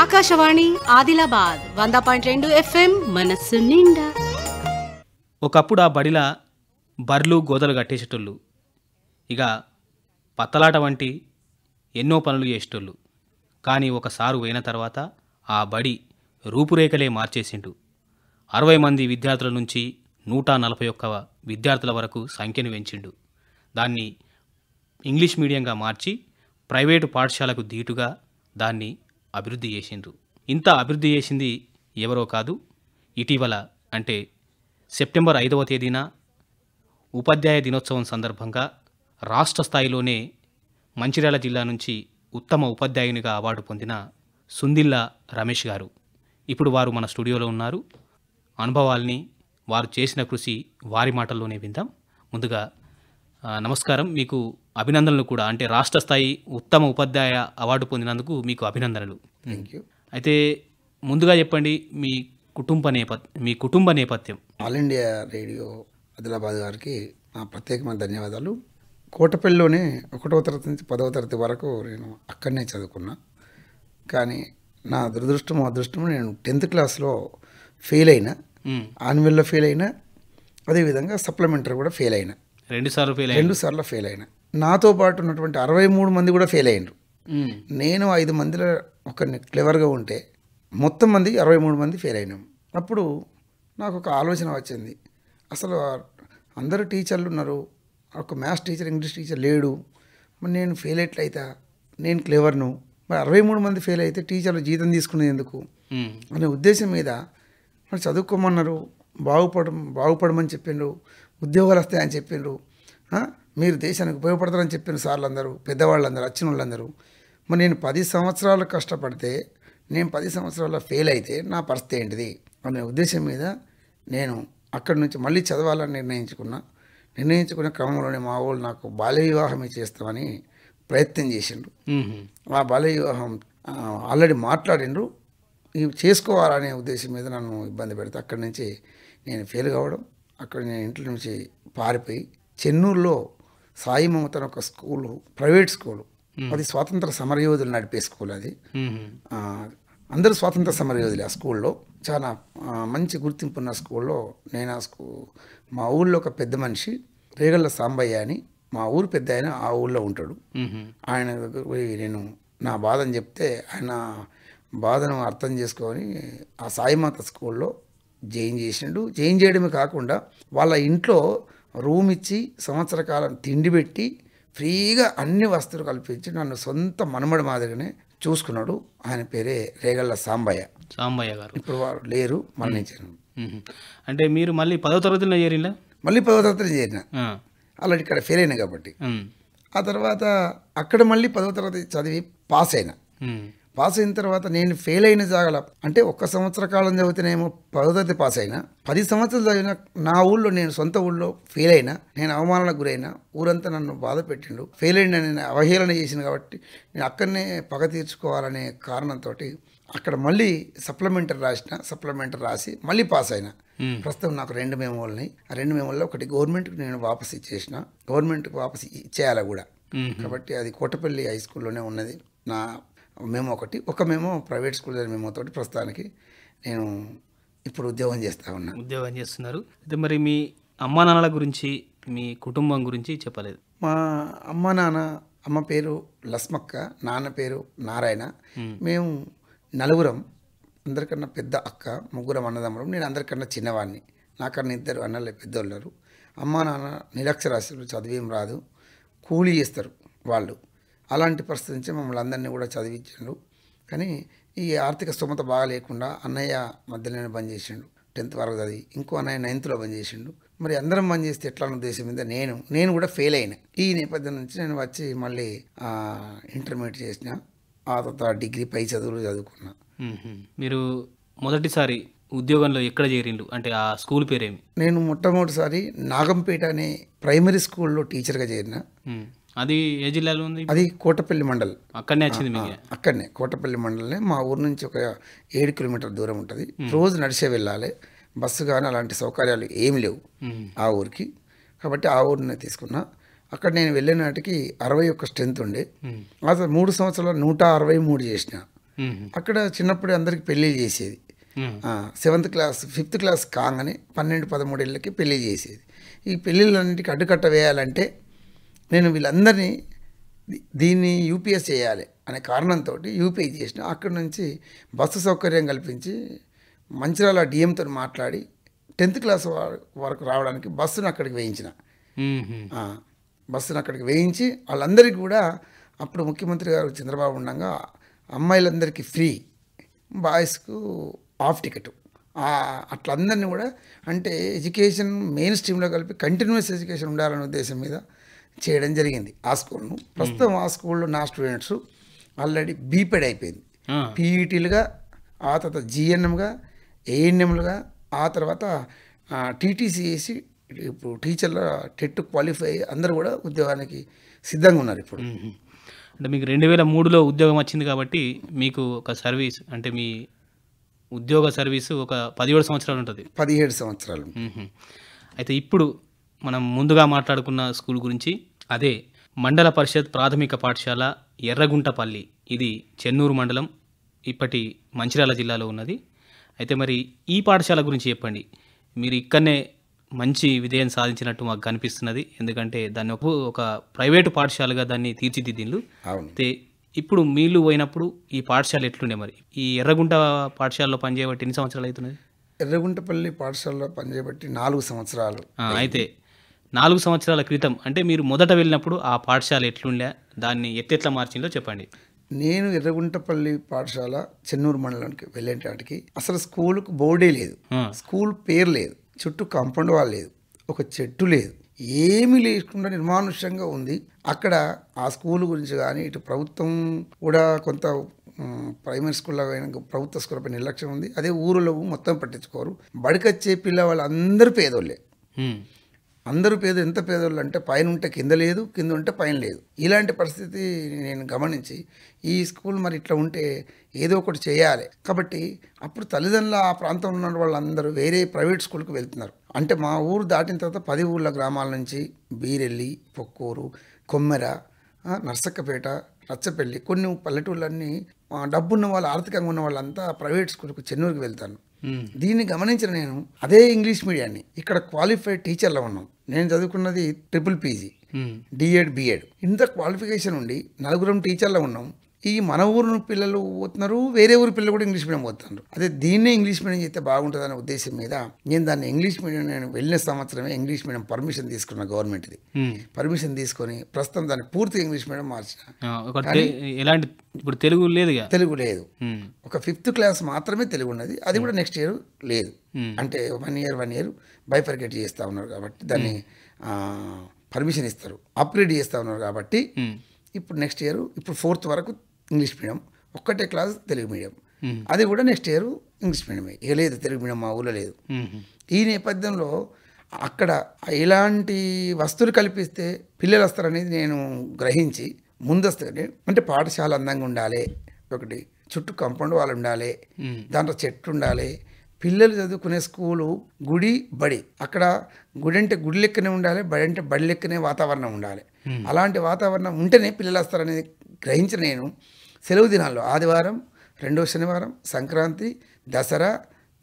ఆకాశవాణి ఆదిలాబాద్ వంద పాయింట్ రెండు ఎఫ్ఎం మనస్సు నిండా ఒకప్పుడు ఆ బడిల బర్లు గోదలు కట్టేసేటోళ్ళు ఇక పత్తలాట వంటి ఎన్నో పనులు చేసేటోళ్ళు కానీ ఒకసారి పోయిన తర్వాత ఆ బడి రూపురేఖలే మార్చేసిండు అరవై మంది విద్యార్థుల నుంచి నూట నలభై ఒక్క విద్యార్థుల వరకు సంఖ్యను పెంచిండు దాన్ని ఇంగ్లీష్ మీడియంగా మార్చి ప్రైవేటు పాఠశాలకు ధీటుగా దాన్ని అభివృద్ధి చేసిండ్రు ఇంత అభివృద్ధి చేసింది ఎవరో కాదు ఇటీవల అంటే సెప్టెంబర్ ఐదవ తేదీన ఉపాధ్యాయ దినోత్సవం సందర్భంగా రాష్ట్ర స్థాయిలోనే మంచిర్యాల జిల్లా నుంచి ఉత్తమ ఉపాధ్యాయునిగా అవార్డు పొందిన సుందిల్లా రమేష్ గారు ఇప్పుడు వారు మన స్టూడియోలో ఉన్నారు అనుభవాల్ని వారు చేసిన కృషి వారి మాటల్లోనే విందాం ముందుగా నమస్కారం మీకు అభినందనలు కూడా అంటే రాష్ట్ర స్థాయి ఉత్తమ ఉపాధ్యాయ అవార్డు పొందినందుకు మీకు అభినందనలు థ్యాంక్ యూ అయితే ముందుగా చెప్పండి మీ కుటుంబ నేపథ్యం మీ కుటుంబ నేపథ్యం ఆల్ ఇండియా రేడియో ఆదిలాబాద్ గారికి నా ప్రత్యేకమైన ధన్యవాదాలు కోటపల్లిలోనే ఒకటో తరగతి నుంచి పదవ తరగతి వరకు నేను అక్కడనే చదువుకున్నా కానీ నా దురదృష్టం అదృష్టం నేను టెన్త్ క్లాస్లో ఫెయిల్ అయినా ఆన్యువల్లో ఫెయిల్ అయినా అదేవిధంగా సప్లిమెంటరీ కూడా ఫెయిల్ అయినా రెండుసార్లు ఫెయిల్ రెండు సార్లు ఫెయిల్ అయినా నాతో పాటు ఉన్నటువంటి అరవై మూడు మంది కూడా ఫెయిల్ అయ్యారు నేను ఐదు మందిలో ఒకరిని క్లెవర్గా ఉంటే మొత్తం మంది అరవై మూడు మంది ఫెయిల్ అయినాం అప్పుడు నాకు ఒక ఆలోచన వచ్చింది అసలు అందరు టీచర్లు ఉన్నారు ఒక మ్యాథ్స్ టీచర్ ఇంగ్లీష్ టీచర్ లేడు మరి నేను ఫెయిల్ ఎట్లయితా నేను క్లేవర్ను మరి అరవై మూడు మంది ఫెయిల్ అయితే టీచర్లు జీతం తీసుకునేది ఎందుకు అనే ఉద్దేశం మీద మరి చదువుకోమన్నారు బాగుపడ బాగుపడమని చెప్పిండ్రు ఉద్యోగాలు వస్తాయని చెప్పిండ్రు మీరు దేశానికి ఉపయోగపడతారని చెప్పిన సార్లు అందరూ పెద్దవాళ్ళందరూ వచ్చిన వాళ్ళందరూ మరి నేను పది సంవత్సరాలు కష్టపడితే నేను పది సంవత్సరాల ఫెయిల్ అయితే నా పరిస్థితి ఏంటిది అనే ఉద్దేశం మీద నేను అక్కడి నుంచి మళ్ళీ చదవాలని నిర్ణయించుకున్నా నిర్ణయించుకున్న క్రమంలోనే మా వాళ్ళు నాకు బాల్య వివాహమే చేస్తామని ప్రయత్నం చేసిండ్రు ఆ బాల్య వివాహం ఆల్రెడీ మాట్లాడిండ్రు ఇవి చేసుకోవాలనే ఉద్దేశం మీద నన్ను ఇబ్బంది పెడితే అక్కడి నుంచి నేను ఫెయిల్ కావడం అక్కడ నేను ఇంటి నుంచి పారిపోయి చెన్నూరులో సాయి మమతన ఒక స్కూలు ప్రైవేట్ స్కూలు అది స్వాతంత్ర సమరయోధులు నడిపే స్కూల్ అది అందరూ స్వాతంత్ర సమరయోధులు ఆ స్కూల్లో చాలా మంచి గుర్తింపు ఉన్న స్కూల్లో నేను ఆ స్కూ మా ఊళ్ళో ఒక పెద్ద మనిషి రేగళ్ళ సాంబయ్య అని మా ఊరు పెద్ద ఆయన ఆ ఊళ్ళో ఉంటాడు ఆయన నేను నా బాధను చెప్తే ఆయన బాధను అర్థం చేసుకొని ఆ సాయిమాత స్కూల్లో జైన్ చేసిండు జైన్ చేయడమే కాకుండా వాళ్ళ ఇంట్లో రూమ్ ఇచ్చి సంవత్సర కాలం తిండి పెట్టి ఫ్రీగా అన్ని వస్తువులు కల్పించి నన్ను సొంత మనమడి మాదిరిగానే చూసుకున్నాడు ఆయన పేరే రేగళ్ళ సాంబయ్య సాంబయ్య గారు ఇప్పుడు వారు లేరు మరణించారు అంటే మీరు మళ్ళీ పదో తరగతిలో చేరినా మళ్ళీ పదో తరగతిలో చేరిన అలాంటి ఇక్కడ ఫెయిల్ అయినా కాబట్టి ఆ తర్వాత అక్కడ మళ్ళీ పదో తరగతి చదివి పాస్ అయినా పాస్ అయిన తర్వాత నేను ఫెయిల్ అయిన జాగల అంటే ఒక్క సంవత్సర కాలం చదివితేనేమో పదోతరగతి పాస్ అయినా పది సంవత్సరాలు చదివిన నా ఊళ్ళో నేను సొంత ఊళ్ళో ఫెయిల్ అయినా నేను అవమానాలకు గురైనా ఊరంతా నన్ను బాధ పెట్టిండు ఫెయిల్ అయిన నేను అవహేళన చేసిన కాబట్టి నేను అక్కడనే పగ తీర్చుకోవాలనే కారణంతో అక్కడ మళ్ళీ సప్లిమెంటరీ రాసిన సప్లిమెంటరీ రాసి మళ్ళీ పాస్ అయినా ప్రస్తుతం నాకు రెండు ఉన్నాయి ఆ రెండు మెమోల్లో ఒకటి గవర్నమెంట్కి నేను వాపసు ఇచ్చేసిన గవర్నమెంట్కి వాపసు ఇచ్చేయాలి కూడా కాబట్టి అది కోటపల్లి హై స్కూల్లోనే ఉన్నది నా మేము ఒకటి ఒక మేము ప్రైవేట్ స్కూల్ మేము తోటి ప్రస్తుతానికి నేను ఇప్పుడు ఉద్యోగం చేస్తూ ఉన్నాను ఉద్యోగం చేస్తున్నారు అయితే మరి మీ అమ్మా నాన్నల గురించి మీ కుటుంబం గురించి చెప్పలేదు మా అమ్మ నాన్న అమ్మ పేరు లస్మక్క నాన్న పేరు నారాయణ మేము నలుగురం అందరికన్నా పెద్ద అక్క ముగ్గురం అన్నదమ్ములం నేను అందరికన్నా చిన్నవాడిని నాకన్నా ఇద్దరు అన్నలే పెద్దోళ్ళరు అమ్మ నాన్న నిరక్షరాస్యులు చదివేం రాదు కూలీ చేస్తారు వాళ్ళు అలాంటి పరిస్థితి నుంచి మమ్మల్ని అందరినీ కూడా చదివించిండు కానీ ఈ ఆర్థిక స్తోమత బాగా లేకుండా అన్నయ్య మధ్యలోనే బంద్ చేసిండు టెన్త్ వరకు చదివి ఇంకో అన్నయ్య నైన్త్లో బంద్ చేసిండు మరి అందరం బంద్ చేస్తే ఎట్లా ఉద్దేశం మీద నేను నేను కూడా ఫెయిల్ అయిన ఈ నేపథ్యం నుంచి నేను వచ్చి మళ్ళీ ఇంటర్మీడియట్ చేసిన ఆ తర్వాత డిగ్రీ పై చదువులు చదువుకున్నా మీరు మొదటిసారి ఉద్యోగంలో ఎక్కడ చేరిండు అంటే ఆ స్కూల్ పేరేమి నేను మొట్టమొదటిసారి నాగంపేట అనే ప్రైమరీ స్కూల్లో టీచర్గా చేరిన అది ఏ జిల్లాలో ఉంది అది కోటపల్లి మండల్ అక్కడనే వచ్చింది అక్కడనే కోటపల్లి మండలనే మా ఊరు నుంచి ఒక ఏడు కిలోమీటర్ దూరం ఉంటుంది రోజు నడిచే వెళ్ళాలి బస్సు కానీ అలాంటి సౌకర్యాలు ఏమి లేవు ఆ ఊరికి కాబట్టి ఆ ఊరిని తీసుకున్నా అక్కడ నేను వెళ్ళిన నాటికి అరవై ఒక్క స్ట్రెంత్ ఉండే అసలు మూడు సంవత్సరాలు నూట అరవై మూడు చేసిన అక్కడ చిన్నప్పుడు అందరికి పెళ్ళి చేసేది సెవెంత్ క్లాస్ ఫిఫ్త్ క్లాస్ కాగానే పన్నెండు పదమూడేళ్ళకి పెళ్లి చేసేది ఈ పెళ్ళిళ్ళన్నింటికి అడ్డుకట్ట వేయాలంటే నేను వీళ్ళందరినీ దీన్ని యూపీఎస్ చేయాలి అనే కారణంతో యూపీఐ చేసిన అక్కడి నుంచి బస్సు సౌకర్యం కల్పించి మంచిర్యాల డిఎంతో మాట్లాడి టెన్త్ క్లాస్ వరకు రావడానికి బస్సును అక్కడికి వేయించిన బస్సును అక్కడికి వేయించి వాళ్ళందరికీ కూడా అప్పుడు ముఖ్యమంత్రి గారు చంద్రబాబు ఉండగా అమ్మాయిలందరికీ ఫ్రీ బాయ్స్కు ఆఫ్ టికెట్ అట్లందరినీ కూడా అంటే ఎడ్యుకేషన్ మెయిన్ స్ట్రీమ్లో కలిపి కంటిన్యూస్ ఎడ్యుకేషన్ ఉండాలనే ఉద్దేశం మీద చేయడం జరిగింది ఆ స్కూల్ను ప్రస్తుతం ఆ స్కూల్లో నా స్టూడెంట్స్ ఆల్రెడీ బీపెడ్ అయిపోయింది పీఈటీలుగా ఆ తర్వాత జిఎన్ఎంగా ఏఎన్ఎంలుగా ఆ తర్వాత టీటీసీ చేసి ఇప్పుడు టీచర్ల టెట్ క్వాలిఫై అందరూ కూడా ఉద్యోగానికి సిద్ధంగా ఉన్నారు ఇప్పుడు అంటే మీకు రెండు వేల మూడులో ఉద్యోగం వచ్చింది కాబట్టి మీకు ఒక సర్వీస్ అంటే మీ ఉద్యోగ సర్వీసు ఒక పదిహేడు సంవత్సరాలు ఉంటుంది పదిహేడు సంవత్సరాలు అయితే ఇప్పుడు మనం ముందుగా మాట్లాడుకున్న స్కూల్ గురించి అదే మండల పరిషత్ ప్రాథమిక పాఠశాల ఎర్రగుంటపల్లి ఇది చెన్నూరు మండలం ఇప్పటి మంచిర్యాల జిల్లాలో ఉన్నది అయితే మరి ఈ పాఠశాల గురించి చెప్పండి మీరు ఇక్కడనే మంచి విజయం సాధించినట్టు మాకు కనిపిస్తున్నది ఎందుకంటే దాన్ని ఒక ఒక ప్రైవేటు పాఠశాలగా దాన్ని తీర్చిదిద్దిండ్లు అయితే ఇప్పుడు మీళ్ళు పోయినప్పుడు ఈ పాఠశాల ఎట్లుండే మరి ఈ ఎర్రగుంట పాఠశాలలో పనిచేయబట్టి ఎన్ని సంవత్సరాలు అవుతున్నాయి ఎర్రగుంటపల్లి పాఠశాలలో పనిచేయబట్టి నాలుగు సంవత్సరాలు అయితే నాలుగు సంవత్సరాల క్రితం అంటే మీరు మొదట వెళ్ళినప్పుడు ఆ పాఠశాల ఎట్లుండే దాన్ని ఎత్తెట్ల మార్చిందో చెప్పండి నేను ఎర్రగుంటపల్లి పాఠశాల చెన్నూరు మండలానికి వెళ్ళేటానికి అసలు స్కూల్కు బోర్డే లేదు స్కూల్ పేరు లేదు చుట్టూ కాంపౌండ్ వాళ్ళు లేదు ఒక చెట్టు లేదు ఏమీ లేకుండా నిర్మానుష్యంగా ఉంది అక్కడ ఆ స్కూల్ గురించి కానీ ఇటు ప్రభుత్వం కూడా కొంత ప్రైమరీ స్కూల్లో ప్రభుత్వ స్కూల్పై నిర్లక్ష్యం ఉంది అదే ఊరిలో మొత్తం పట్టించుకోరు బడికొచ్చే పిల్ల వాళ్ళందరూ పేదోళ్ళే అందరూ పేద ఎంత పేదోళ్ళు అంటే పైన ఉంటే కింద లేదు కింద ఉంటే పైన లేదు ఇలాంటి పరిస్థితి నేను గమనించి ఈ స్కూల్ మరి ఇట్లా ఉంటే ఏదో ఒకటి చేయాలి కాబట్టి అప్పుడు తల్లిదండ్రులు ఆ ప్రాంతంలో ఉన్న వాళ్ళందరూ వేరే ప్రైవేట్ స్కూల్కి వెళ్తున్నారు అంటే మా ఊరు దాటిన తర్వాత పది ఊర్ల గ్రామాల నుంచి బీరెల్లి పొక్కూరు కొమ్మెర నర్సక్కపేట రచ్చపల్లి కొన్ని పల్లెటూళ్ళన్నీ డబ్బున్న వాళ్ళు ఆర్థికంగా ఉన్న వాళ్ళంతా ప్రైవేట్ స్కూల్కి చెన్నూరుకి వెళ్తాను దీన్ని గమనించిన నేను అదే ఇంగ్లీష్ మీడియాన్ని ఇక్కడ క్వాలిఫైడ్ టీచర్లో ఉన్నాం నేను చదువుకున్నది ట్రిపుల్ పీజీ డిఎడ్ బిఎడ్ ఇంత క్వాలిఫికేషన్ ఉండి నలుగురం టీచర్లు ఉన్నాం ఈ మన ఊరు పిల్లలు పోతున్నారు వేరే ఊరు పిల్లలు కూడా ఇంగ్లీష్ మీడియం పోతున్నారు అదే దీన్నే ఇంగ్లీష్ మీడియం చేస్తే అనే ఉద్దేశం మీద నేను దాన్ని ఇంగ్లీష్ మీడియం నేను వెళ్ళిన సంవత్సరమే ఇంగ్లీష్ మీడియం పర్మిషన్ తీసుకున్న గవర్నమెంట్ది పర్మిషన్ తీసుకొని ప్రస్తుతం దాన్ని పూర్తిగా ఇంగ్లీష్ మీడియం మార్చిన ఎలాంటి ఇప్పుడు తెలుగు లేదు తెలుగు లేదు ఒక ఫిఫ్త్ క్లాస్ మాత్రమే తెలుగు ఉన్నది అది కూడా నెక్స్ట్ ఇయర్ లేదు అంటే one year one year bifurcate చేస్తూ ఉన్నారు కాబట్టి దాన్ని పర్మిషన్ ఇస్తారు అప్గ్రేడ్ చేస్తూ ఉన్నారు కాబట్టి ఇప్పుడు నెక్స్ట్ ఇయర్ ఇప్పుడు ఫోర్త్ వరకు ఇంగ్లీష్ మీడియం ఒక్కటే క్లాస్ తెలుగు మీడియం అది కూడా నెక్స్ట్ ఇయర్ ఇంగ్లీష్ మీడియమే ఏ లేదు తెలుగు మీడియం మా ఊళ్ళో లేదు ఈ నేపథ్యంలో అక్కడ ఎలాంటి వస్తువులు కల్పిస్తే పిల్లలు వస్తారనేది నేను గ్రహించి ముందస్తుగానే అంటే పాఠశాల అందంగా ఉండాలి ఒకటి చుట్టూ కంపౌండ్ వాళ్ళు ఉండాలి దాంట్లో చెట్టు ఉండాలి పిల్లలు చదువుకునే స్కూలు గుడి బడి అక్కడ గుడి అంటే గుడి లెక్కనే ఉండాలి బడి అంటే బడి లెక్కనే వాతావరణం ఉండాలి అలాంటి వాతావరణం ఉంటేనే పిల్లలు వస్తారనేది గ్రహించిన నేను సెలవు దినాల్లో ఆదివారం రెండవ శనివారం సంక్రాంతి దసరా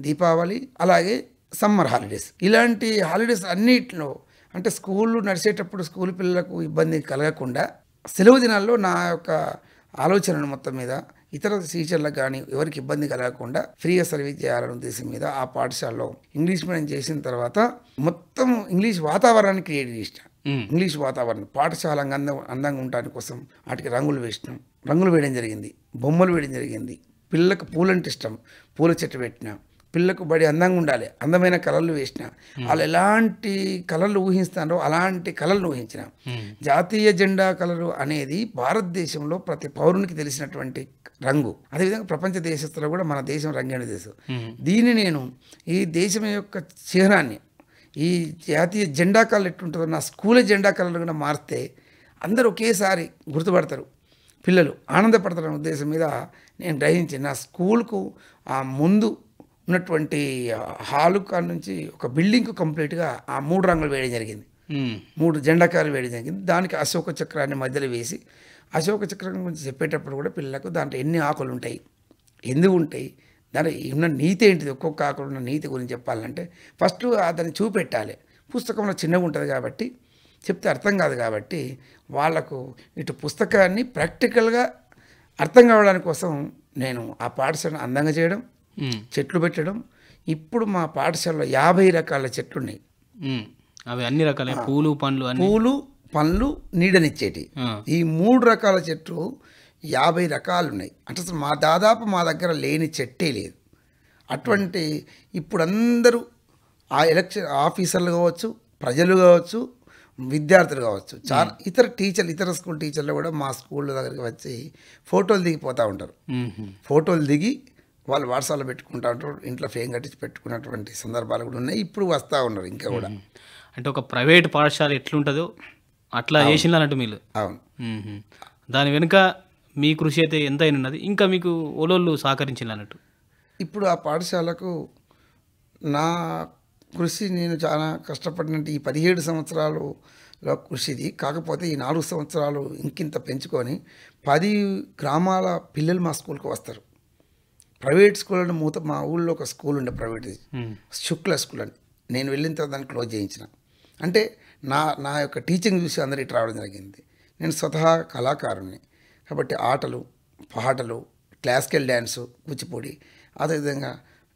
దీపావళి అలాగే సమ్మర్ హాలిడేస్ ఇలాంటి హాలిడేస్ అన్నిటిలో అంటే స్కూళ్ళు నడిచేటప్పుడు స్కూల్ పిల్లలకు ఇబ్బంది కలగకుండా సెలవు దినాల్లో నా యొక్క ఆలోచనను మొత్తం మీద ఇతర టీచర్లకు కానీ ఎవరికి ఇబ్బంది కలగకుండా ఫ్రీగా సర్వీస్ చేయాలనే ఉద్దేశం మీద ఆ పాఠశాలలో ఇంగ్లీష్ మీడియం చేసిన తర్వాత మొత్తం ఇంగ్లీష్ వాతావరణాన్ని క్రియేట్ చేసిన Hmm. ఇంగ్లీష్ వాతావరణం పాఠశాల అందంగా ఉండటానికి కోసం వాటికి రంగులు వేసినాం రంగులు వేయడం జరిగింది బొమ్మలు వేయడం జరిగింది పిల్లలకు పూలంటే ఇష్టం పూల చెట్టు పెట్టినా పిల్లకు బడి అందంగా ఉండాలి అందమైన కళలు వేసిన hmm. వాళ్ళు ఎలాంటి కళలు ఊహిస్తారో అలాంటి కళలు ఊహించిన hmm. జాతీయ జెండా కలరు అనేది భారతదేశంలో ప్రతి పౌరునికి తెలిసినటువంటి రంగు అదేవిధంగా ప్రపంచ దేశస్తులు కూడా మన దేశం రంగైన దేశం దీన్ని నేను ఈ దేశం యొక్క చిహ్నాన్ని ఈ జాతీయ జెండా కలర్ ఎట్టుంటుందో నా స్కూల్ జెండా కలర్ కూడా మారితే అందరూ ఒకేసారి గుర్తుపడతారు పిల్లలు ఆనందపడతారు అనే ఉద్దేశం మీద నేను గ్రహించి నా స్కూల్కు ఆ ముందు ఉన్నటువంటి హాలు నుంచి ఒక బిల్డింగ్కు కంప్లీట్గా ఆ మూడు రంగులు వేయడం జరిగింది మూడు జెండా వేయడం జరిగింది దానికి అశోక చక్రాన్ని మధ్యలో వేసి అశోక చక్రం గురించి చెప్పేటప్పుడు కూడా పిల్లలకు దాంట్లో ఎన్ని ఆకులు ఉంటాయి ఎందుకు ఉంటాయి దాని ఉన్న నీతి ఏంటిది ఒక్కొక్క ఆకులు ఉన్న నీతి గురించి చెప్పాలంటే ఫస్ట్ అతన్ని చూపెట్టాలి పుస్తకంలో చిన్నగా ఉంటుంది కాబట్టి చెప్తే అర్థం కాదు కాబట్టి వాళ్లకు ఇటు పుస్తకాన్ని ప్రాక్టికల్గా అర్థం కావడానికి కోసం నేను ఆ పాఠశాలను అందంగా చేయడం చెట్లు పెట్టడం ఇప్పుడు మా పాఠశాలలో యాభై రకాల చెట్లు ఉన్నాయి అవి అన్ని రకాల పూలు పండ్లు పూలు పండ్లు నీడనిచ్చేటి ఈ మూడు రకాల చెట్లు యాభై రకాలు ఉన్నాయి అంటే అసలు మా దాదాపు మా దగ్గర లేని చెట్టే లేదు అటువంటి ఇప్పుడు అందరూ ఆ ఎలక్షన్ ఆఫీసర్లు కావచ్చు ప్రజలు కావచ్చు విద్యార్థులు కావచ్చు చాలా ఇతర టీచర్లు ఇతర స్కూల్ టీచర్లు కూడా మా స్కూల్ దగ్గరికి వచ్చి ఫోటోలు దిగిపోతూ ఉంటారు ఫోటోలు దిగి వాళ్ళు వాట్సాప్లో పెట్టుకుంటా ఉంటారు ఇంట్లో ఫేమ్ కట్టించి పెట్టుకున్నటువంటి సందర్భాలు కూడా ఉన్నాయి ఇప్పుడు వస్తూ ఉన్నారు ఇంకా కూడా అంటే ఒక ప్రైవేట్ పాఠశాల ఎట్లుంటుందో అట్లా చేసిందన్నట్టు మీరు అవును దాని వెనుక మీ కృషి అయితే ఎంత అయినది ఇంకా మీకు ఓలోళ్ళు సహకరించింది అన్నట్టు ఇప్పుడు ఆ పాఠశాలకు నా కృషి నేను చాలా కష్టపడినట్టు ఈ పదిహేడు సంవత్సరాలలో కృషిది కాకపోతే ఈ నాలుగు సంవత్సరాలు ఇంకింత పెంచుకొని పది గ్రామాల పిల్లలు మా స్కూల్కి వస్తారు ప్రైవేట్ స్కూల్ అంటే మూత మా ఊళ్ళో ఒక స్కూల్ ఉండే ప్రైవేట్ శుక్ల స్కూల్ అని నేను వెళ్ళిన తర్వాత దాన్ని క్లోజ్ చేయించిన అంటే నా నా యొక్క టీచింగ్ చూసి అందరికీ రావడం జరిగింది నేను స్వతహా కళాకారుని కాబట్టి ఆటలు పాటలు క్లాసికల్ డ్యాన్సు కూచిపూడి అదేవిధంగా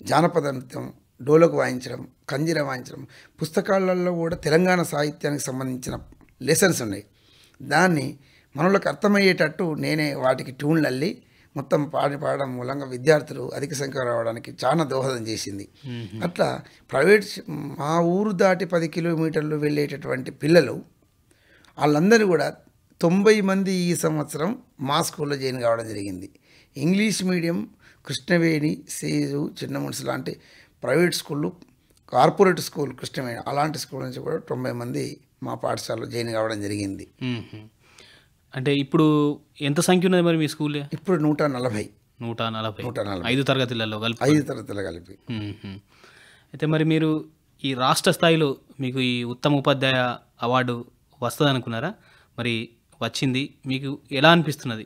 జానపద నృత్యం డోలకు వాయించడం కంజీర వాయించడం పుస్తకాలలో కూడా తెలంగాణ సాహిత్యానికి సంబంధించిన లెసన్స్ ఉన్నాయి దాన్ని మనలోకి అర్థమయ్యేటట్టు నేనే వాటికి ట్యూన్లు అల్లి మొత్తం పాడి పాడడం మూలంగా విద్యార్థులు అధిక సంఖ్య రావడానికి చాలా దోహదం చేసింది అట్లా ప్రైవేట్ మా ఊరు దాటి పది కిలోమీటర్లు వెళ్ళేటటువంటి పిల్లలు వాళ్ళందరూ కూడా తొంభై మంది ఈ సంవత్సరం మా స్కూల్లో జాయిన్ కావడం జరిగింది ఇంగ్లీష్ మీడియం కృష్ణవేణి సేజు చిన్న మనుషు లాంటి ప్రైవేట్ స్కూళ్ళు కార్పొరేట్ స్కూల్ కృష్ణవేణి అలాంటి స్కూల్ నుంచి కూడా తొంభై మంది మా పాఠశాలలో జాయిన్ కావడం జరిగింది అంటే ఇప్పుడు ఎంత సంఖ్య ఉన్నది మరి మీ స్కూల్ ఇప్పుడు నూట నలభై నూట నలభై నూట నలభై ఐదు తరగతులలో కలిపి ఐదు తరగతులు కలిపి అయితే మరి మీరు ఈ రాష్ట్ర స్థాయిలో మీకు ఈ ఉత్తమ ఉపాధ్యాయ అవార్డు వస్తుంది అనుకున్నారా మరి వచ్చింది మీకు ఎలా అనిపిస్తున్నది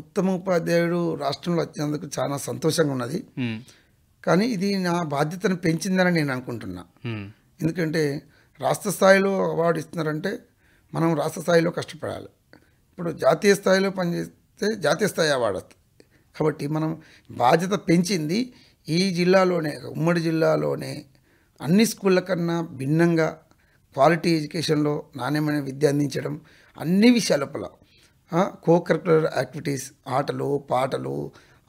ఉత్తమ ఉపాధ్యాయుడు రాష్ట్రంలో వచ్చినందుకు చాలా సంతోషంగా ఉన్నది కానీ ఇది నా బాధ్యతను పెంచిందని నేను అనుకుంటున్నా ఎందుకంటే రాష్ట్ర స్థాయిలో అవార్డు ఇస్తున్నారంటే మనం రాష్ట్ర స్థాయిలో కష్టపడాలి ఇప్పుడు జాతీయ స్థాయిలో పనిచేస్తే జాతీయ స్థాయి అవార్డు వస్తుంది కాబట్టి మనం బాధ్యత పెంచింది ఈ జిల్లాలోనే ఉమ్మడి జిల్లాలోనే అన్ని స్కూళ్ళ కన్నా భిన్నంగా క్వాలిటీ ఎడ్యుకేషన్లో నాణ్యమైన విద్య అందించడం అన్ని విషయాలపల కో కరికులర్ యాక్టివిటీస్ ఆటలు పాటలు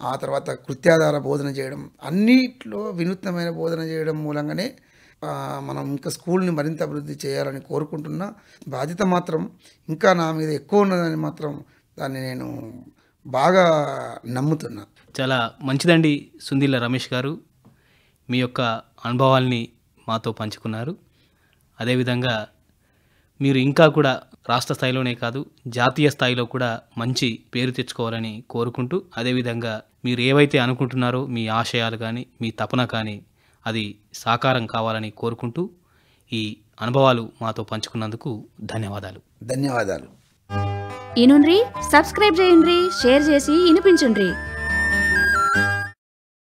ఆ తర్వాత కృత్యాధార బోధన చేయడం అన్నిట్లో వినూత్నమైన బోధన చేయడం మూలంగానే మనం ఇంకా స్కూల్ని మరింత అభివృద్ధి చేయాలని కోరుకుంటున్నా బాధ్యత మాత్రం ఇంకా నా మీద ఎక్కువ ఉన్నదని మాత్రం దాన్ని నేను బాగా నమ్ముతున్నా చాలా మంచిదండి సుందీల రమేష్ గారు మీ యొక్క అనుభవాల్ని మాతో పంచుకున్నారు అదేవిధంగా మీరు ఇంకా కూడా రాష్ట్ర స్థాయిలోనే కాదు జాతీయ స్థాయిలో కూడా మంచి పేరు తెచ్చుకోవాలని కోరుకుంటూ అదేవిధంగా మీరు ఏవైతే అనుకుంటున్నారో మీ ఆశయాలు కానీ మీ తపన కానీ అది సాకారం కావాలని కోరుకుంటూ ఈ అనుభవాలు మాతో పంచుకున్నందుకు ధన్యవాదాలు ధన్యవాదాలు ఇనుండ్రి సబ్స్క్రైబ్ చేయండి షేర్ చేసి వినిపించండి